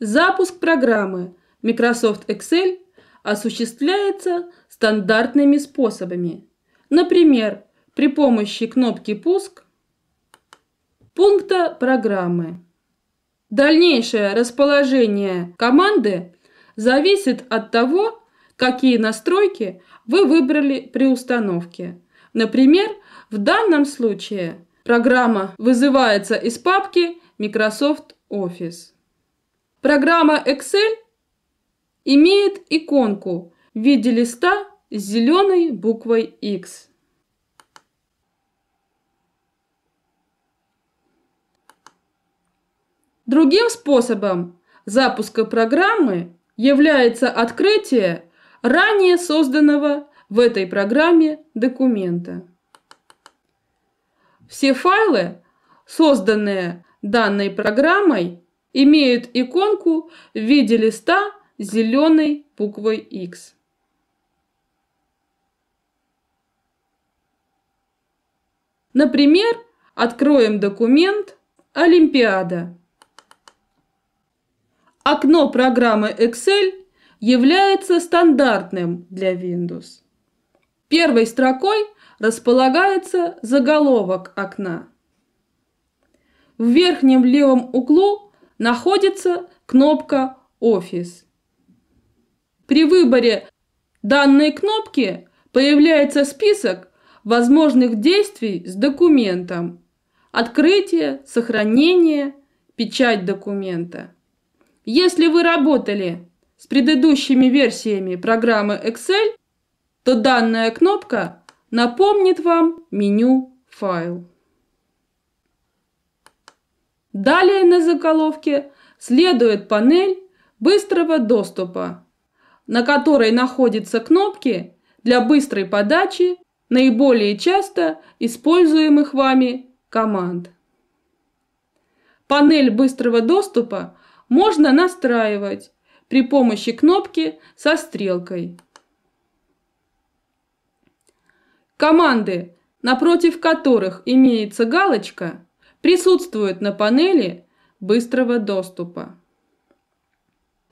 Запуск программы Microsoft Excel осуществляется стандартными способами. Например, при помощи кнопки «Пуск» пункта программы. Дальнейшее расположение команды зависит от того, какие настройки вы выбрали при установке. Например, в данном случае программа вызывается из папки Microsoft Office. Программа Excel имеет иконку в виде листа с зеленой буквой X. Другим способом запуска программы является открытие ранее созданного в этой программе документа. Все файлы, созданные данной программой, имеют иконку в виде листа зеленой буквой X. Например, откроем документ «Олимпиада». Окно программы Excel является стандартным для Windows. Первой строкой располагается заголовок окна. В верхнем левом углу находится кнопка «Офис». При выборе данной кнопки появляется список возможных действий с документом «Открытие», «Сохранение», «Печать документа». Если вы работали с предыдущими версиями программы Excel, то данная кнопка напомнит вам меню «Файл». Далее на заголовке следует панель быстрого доступа, на которой находятся кнопки для быстрой подачи наиболее часто используемых вами команд. Панель быстрого доступа можно настраивать при помощи кнопки со стрелкой. Команды, напротив которых имеется галочка, присутствует на панели быстрого доступа.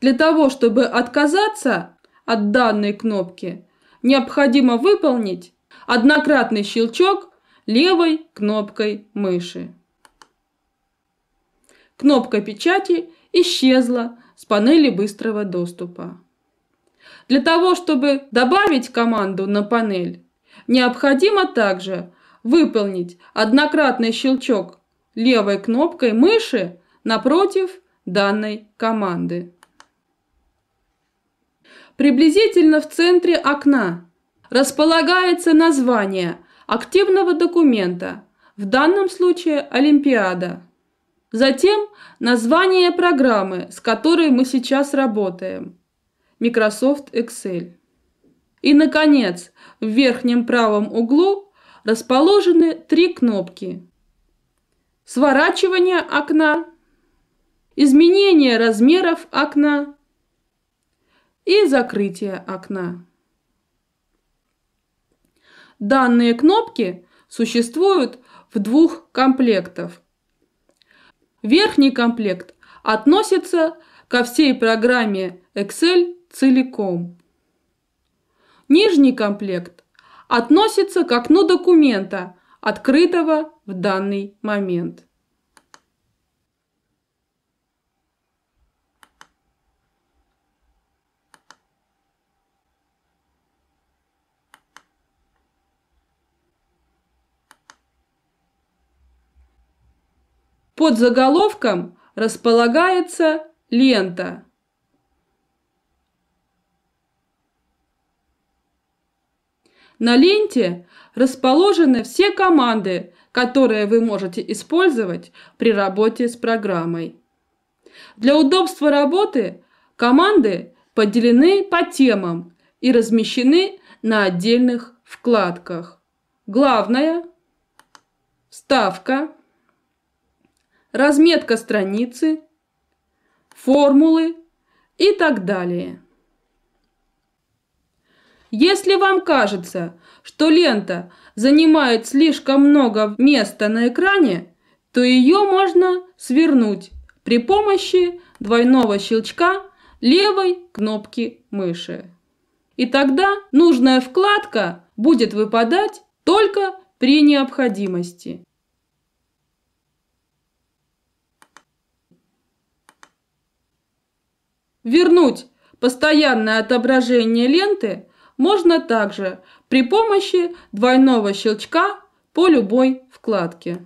Для того, чтобы отказаться от данной кнопки, необходимо выполнить однократный щелчок левой кнопкой мыши. Кнопка печати исчезла с панели быстрого доступа. Для того, чтобы добавить команду на панель, необходимо также выполнить однократный щелчок левой кнопкой мыши напротив данной команды. Приблизительно в центре окна располагается название активного документа, в данном случае Олимпиада. Затем название программы, с которой мы сейчас работаем – Microsoft Excel. И, наконец, в верхнем правом углу расположены три кнопки сворачивание окна, изменение размеров окна и закрытие окна. Данные кнопки существуют в двух комплектах. Верхний комплект относится ко всей программе Excel целиком. Нижний комплект относится к окну документа, открытого в данный момент. Под заголовком располагается лента – На ленте расположены все команды, которые вы можете использовать при работе с программой. Для удобства работы команды поделены по темам и размещены на отдельных вкладках. Главная, вставка, разметка страницы, формулы и так далее. Если вам кажется, что лента занимает слишком много места на экране, то ее можно свернуть при помощи двойного щелчка левой кнопки мыши. И тогда нужная вкладка будет выпадать только при необходимости. Вернуть постоянное отображение ленты можно также при помощи двойного щелчка по любой вкладке.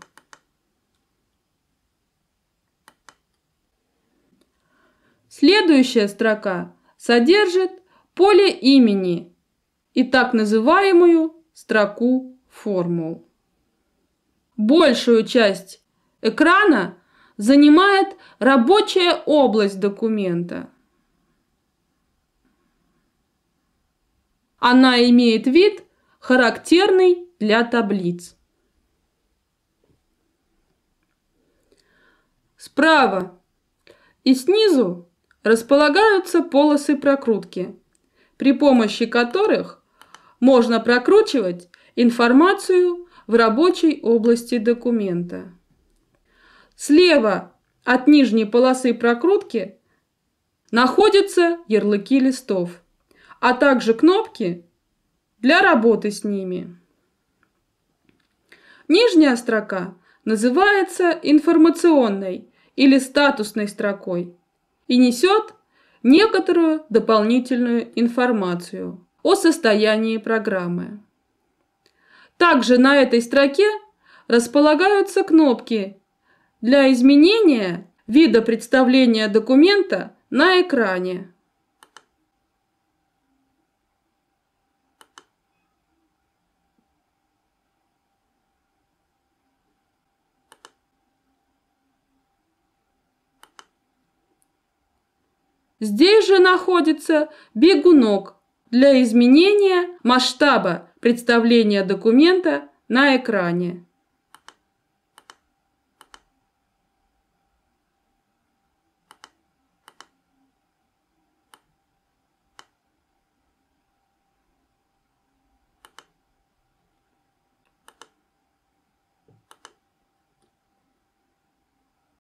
Следующая строка содержит поле имени и так называемую строку формул. Большую часть экрана занимает рабочая область документа. Она имеет вид, характерный для таблиц. Справа и снизу располагаются полосы прокрутки, при помощи которых можно прокручивать информацию в рабочей области документа. Слева от нижней полосы прокрутки находятся ярлыки листов а также кнопки для работы с ними. Нижняя строка называется информационной или статусной строкой и несет некоторую дополнительную информацию о состоянии программы. Также на этой строке располагаются кнопки для изменения вида представления документа на экране. Здесь же находится бегунок для изменения масштаба представления документа на экране.